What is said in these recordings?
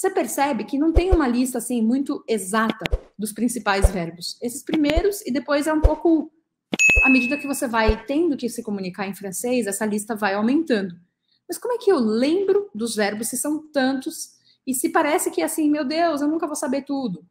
você percebe que não tem uma lista assim muito exata dos principais verbos. Esses primeiros e depois é um pouco à medida que você vai tendo que se comunicar em francês, essa lista vai aumentando. Mas como é que eu lembro dos verbos se são tantos e se parece que é assim, meu Deus, eu nunca vou saber tudo?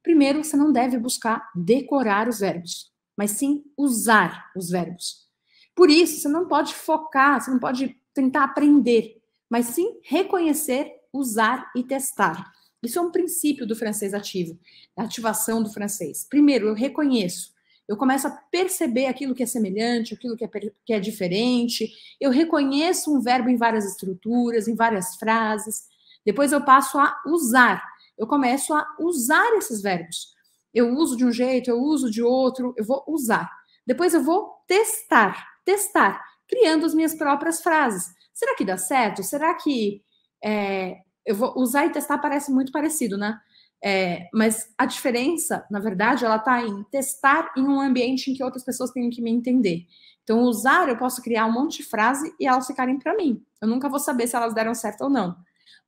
Primeiro, você não deve buscar decorar os verbos, mas sim usar os verbos. Por isso, você não pode focar, você não pode tentar aprender, mas sim reconhecer usar e testar. Isso é um princípio do francês ativo, da ativação do francês. Primeiro, eu reconheço. Eu começo a perceber aquilo que é semelhante, aquilo que é, que é diferente. Eu reconheço um verbo em várias estruturas, em várias frases. Depois eu passo a usar. Eu começo a usar esses verbos. Eu uso de um jeito, eu uso de outro, eu vou usar. Depois eu vou testar, testar, criando as minhas próprias frases. Será que dá certo? Será que é, eu vou usar e testar parece muito parecido, né? É, mas a diferença, na verdade, ela está em testar em um ambiente em que outras pessoas têm que me entender. Então, usar, eu posso criar um monte de frase e elas ficarem para mim. Eu nunca vou saber se elas deram certo ou não.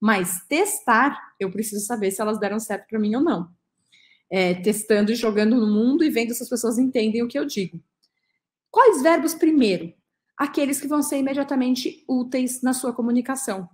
Mas testar, eu preciso saber se elas deram certo para mim ou não. É, testando e jogando no mundo e vendo se as pessoas entendem o que eu digo. Quais verbos primeiro? Aqueles que vão ser imediatamente úteis na sua comunicação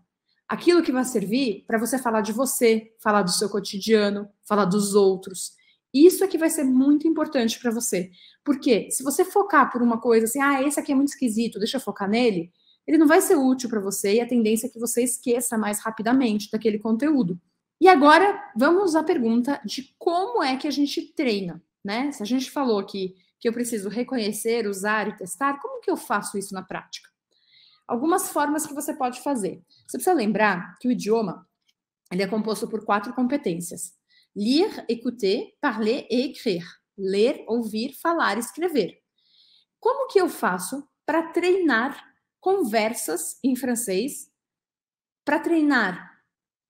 aquilo que vai servir para você falar de você, falar do seu cotidiano, falar dos outros. Isso é que vai ser muito importante para você. Porque se você focar por uma coisa assim, ah, esse aqui é muito esquisito, deixa eu focar nele, ele não vai ser útil para você e a tendência é que você esqueça mais rapidamente daquele conteúdo. E agora vamos à pergunta de como é que a gente treina, né? Se a gente falou aqui que eu preciso reconhecer, usar e testar, como que eu faço isso na prática? algumas formas que você pode fazer. Você precisa lembrar que o idioma ele é composto por quatro competências: lire, écouter, parler e écrire. Ler, ouvir, falar, escrever. Como que eu faço para treinar conversas em francês, para treinar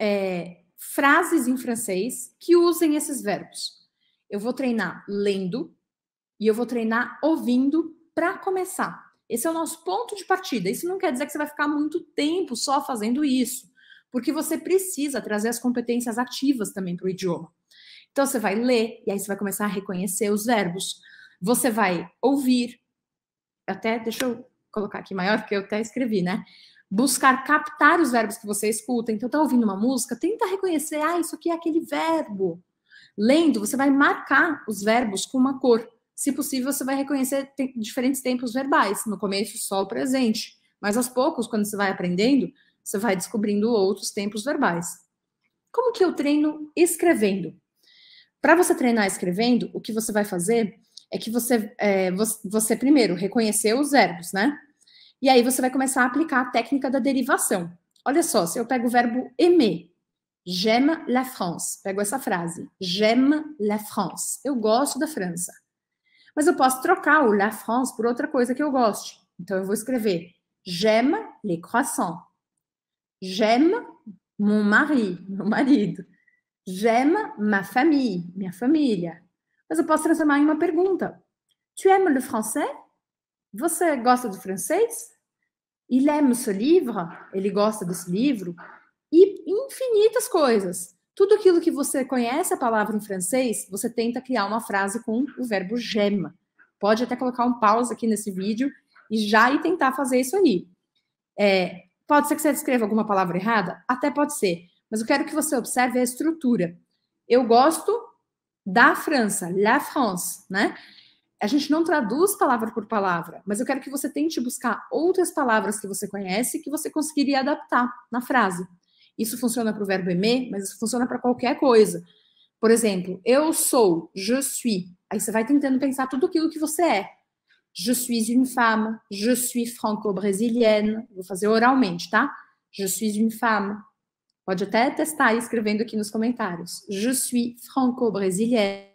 é, frases em francês que usem esses verbos? Eu vou treinar lendo e eu vou treinar ouvindo para começar. Esse é o nosso ponto de partida. Isso não quer dizer que você vai ficar muito tempo só fazendo isso, porque você precisa trazer as competências ativas também para o idioma. Então você vai ler e aí você vai começar a reconhecer os verbos. Você vai ouvir, até deixa eu colocar aqui maior, porque eu até escrevi, né? Buscar captar os verbos que você escuta. Então, tá ouvindo uma música, tenta reconhecer, ah, isso aqui é aquele verbo. Lendo, você vai marcar os verbos com uma cor se possível, você vai reconhecer te diferentes tempos verbais. No começo, só o presente. Mas aos poucos, quando você vai aprendendo, você vai descobrindo outros tempos verbais. Como que eu treino escrevendo? Para você treinar escrevendo, o que você vai fazer é que você, é, você, você primeiro reconheceu os verbos, né? E aí você vai começar a aplicar a técnica da derivação. Olha só, se eu pego o verbo aimer, j'aime la France, pego essa frase, j'aime la France, eu gosto da França. Mas eu posso trocar o La France por outra coisa que eu goste. Então eu vou escrever J'aime les croissants. J'aime mon mari, meu marido. J'aime ma famille, minha família. Mas eu posso transformar em uma pergunta. Tu aimes le français? Você gosta do francês? Il aime ce livre? Ele gosta desse livro? E infinitas coisas. Tudo aquilo que você conhece a palavra em francês, você tenta criar uma frase com o verbo gema. Pode até colocar um pause aqui nesse vídeo e já ir tentar fazer isso aí. É, pode ser que você escreva alguma palavra errada? Até pode ser. Mas eu quero que você observe a estrutura. Eu gosto da França, la France, né? A gente não traduz palavra por palavra, mas eu quero que você tente buscar outras palavras que você conhece que você conseguiria adaptar na frase. Isso funciona para o verbo aimer, mas isso funciona para qualquer coisa. Por exemplo, eu sou, je suis. Aí você vai tentando pensar tudo aquilo que você é. Je suis une femme, je suis franco-brésilienne. Vou fazer oralmente, tá? Je suis une femme. Pode até testar escrevendo aqui nos comentários. Je suis franco-brésilienne.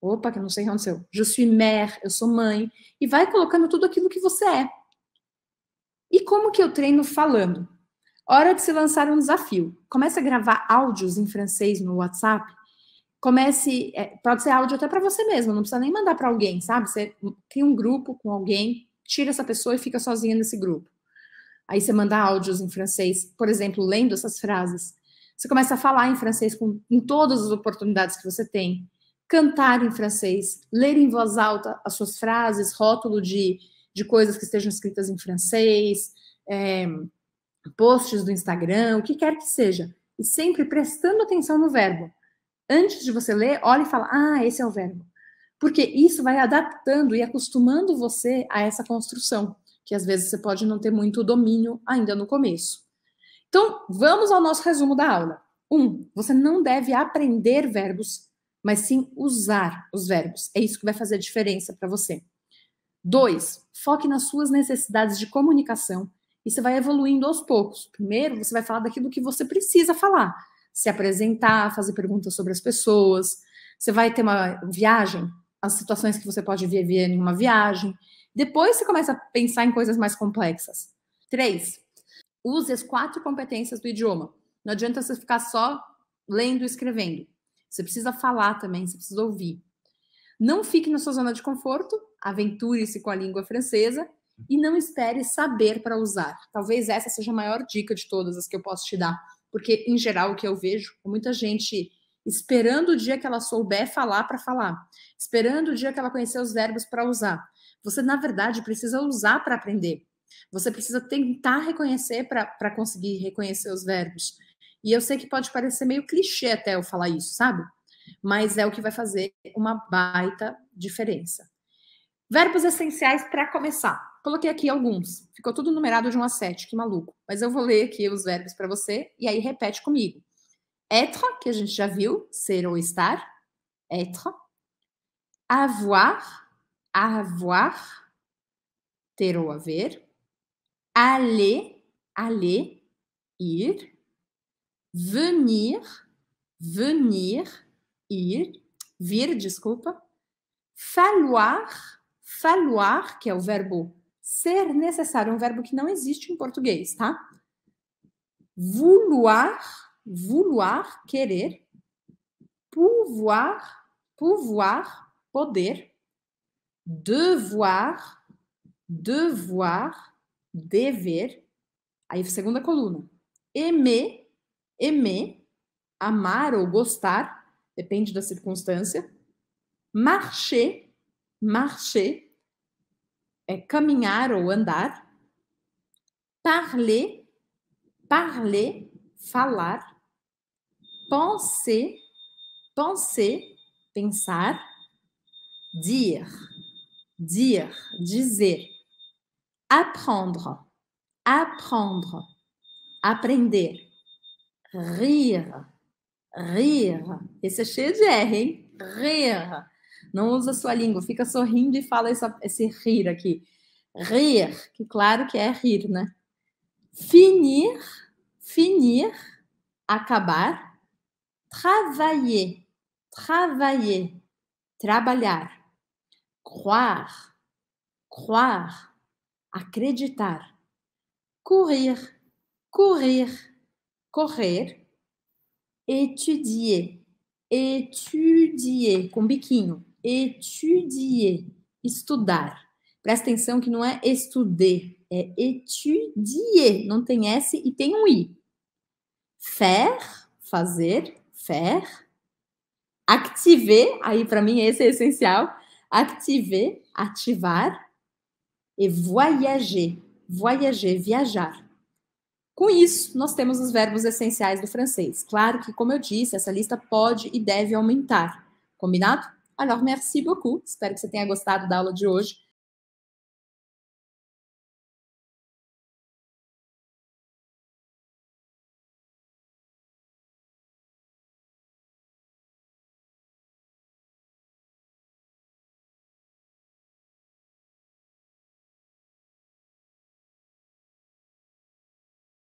Opa, que eu não sei o que aconteceu. Je suis mère, eu sou mãe. E vai colocando tudo aquilo que você é. E como que eu treino falando? Hora de se lançar um desafio. Comece a gravar áudios em francês no WhatsApp. Comece, é, pode ser áudio até para você mesmo, não precisa nem mandar para alguém, sabe? Você cria um grupo com alguém, tira essa pessoa e fica sozinha nesse grupo. Aí você manda áudios em francês, por exemplo, lendo essas frases. Você começa a falar em francês com, em todas as oportunidades que você tem. Cantar em francês, ler em voz alta as suas frases, rótulo de, de coisas que estejam escritas em francês. É, posts do Instagram, o que quer que seja, e sempre prestando atenção no verbo. Antes de você ler, olhe e fala: "Ah, esse é o verbo". Porque isso vai adaptando e acostumando você a essa construção, que às vezes você pode não ter muito domínio ainda no começo. Então, vamos ao nosso resumo da aula. Um, você não deve aprender verbos, mas sim usar os verbos. É isso que vai fazer a diferença para você. Dois, foque nas suas necessidades de comunicação e você vai evoluindo aos poucos. Primeiro, você vai falar daquilo que você precisa falar, se apresentar, fazer perguntas sobre as pessoas. Você vai ter uma viagem, as situações que você pode viver em uma viagem. Depois você começa a pensar em coisas mais complexas. Três, use as quatro competências do idioma. Não adianta você ficar só lendo e escrevendo. Você precisa falar também, você precisa ouvir. Não fique na sua zona de conforto, aventure-se com a língua francesa e não espere saber para usar. Talvez essa seja a maior dica de todas as que eu posso te dar, porque em geral o que eu vejo é muita gente esperando o dia que ela souber falar para falar, esperando o dia que ela conhecer os verbos para usar. Você na verdade precisa usar para aprender. Você precisa tentar reconhecer para conseguir reconhecer os verbos. E eu sei que pode parecer meio clichê até eu falar isso, sabe? Mas é o que vai fazer uma baita diferença. Verbos essenciais para começar. Coloquei aqui alguns. Ficou tudo numerado de 1 a 7, que maluco. Mas eu vou ler aqui os verbos para você e aí repete comigo. Être, que a gente já viu, ser ou estar. Être. Avoir, avoir, ter ou haver. Aller, aller, ir. Venir, venir, ir. Vir, desculpa. Falloir, falloir, que é o verbo ser necessário, um verbo que não existe em português, tá? Vouloir, vouloir, querer. Pouvoir, pouvoir, poder. Devoir, devoir, dever. Aí, segunda coluna. Aimer, aimer, amar ou gostar, depende da circunstância. Marcher, marcher, é caminhar ou andar. Parler, parler, falar. Penser, penser, pensar. Dire, dire, dizer. Apprendre, apprendre, aprender. Rir, rir. Esse é cheio de R, hein? Rir não usa sua língua, fica sorrindo e fala essa, esse rir aqui. Rir, que claro que é rir, né? Finir, finir, acabar. Travailler, travailler, trabalhar. Croire, croire, acreditar. Courir, courir, correr. Étudier, étudier, com biquinho étudier, estudar. Presta atenção que não é estudar, é étudier, não tem S e tem um I. Faire, fazer, faire. Activer, aí para mim esse é essencial. Activer, ativar. E voyager, voyager, viajar. Com isso, nós temos os verbos essenciais do francês. Claro que, como eu disse, essa lista pode e deve aumentar. Combinado? Alors, merci beaucoup. Espero que você tenha gostado da aula de hoje.